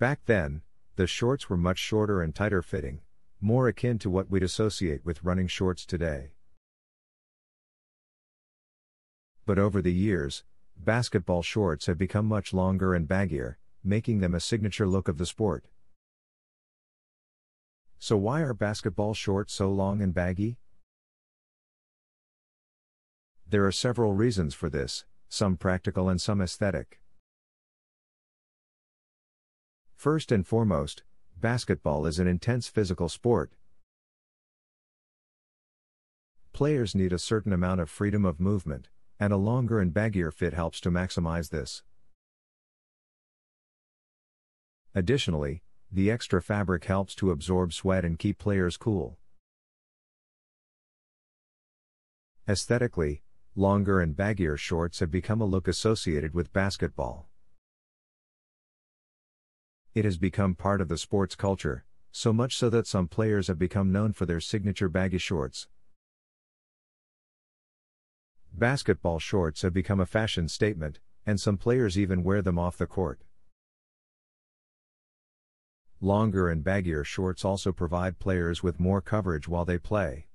Back then, the shorts were much shorter and tighter fitting, more akin to what we'd associate with running shorts today. But over the years, basketball shorts have become much longer and baggier, making them a signature look of the sport. So, why are basketball shorts so long and baggy? There are several reasons for this, some practical and some aesthetic. First and foremost, basketball is an intense physical sport. Players need a certain amount of freedom of movement, and a longer and baggier fit helps to maximize this. Additionally, the extra fabric helps to absorb sweat and keep players cool. Aesthetically, longer and baggier shorts have become a look associated with basketball. It has become part of the sports culture, so much so that some players have become known for their signature baggy shorts. Basketball shorts have become a fashion statement, and some players even wear them off the court. Longer and baggier shorts also provide players with more coverage while they play.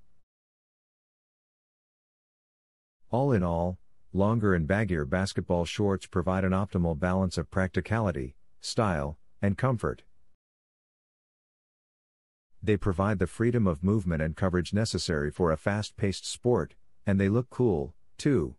All in all, longer and baggier basketball shorts provide an optimal balance of practicality, style, and comfort. They provide the freedom of movement and coverage necessary for a fast paced sport, and they look cool, too.